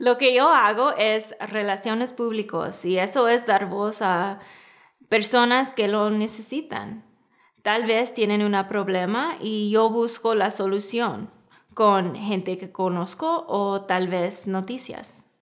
Lo que yo hago es relaciones públicos y eso es dar voz a personas que lo necesitan. Tal vez tienen un problema y yo busco la solución con gente que conozco o tal vez noticias.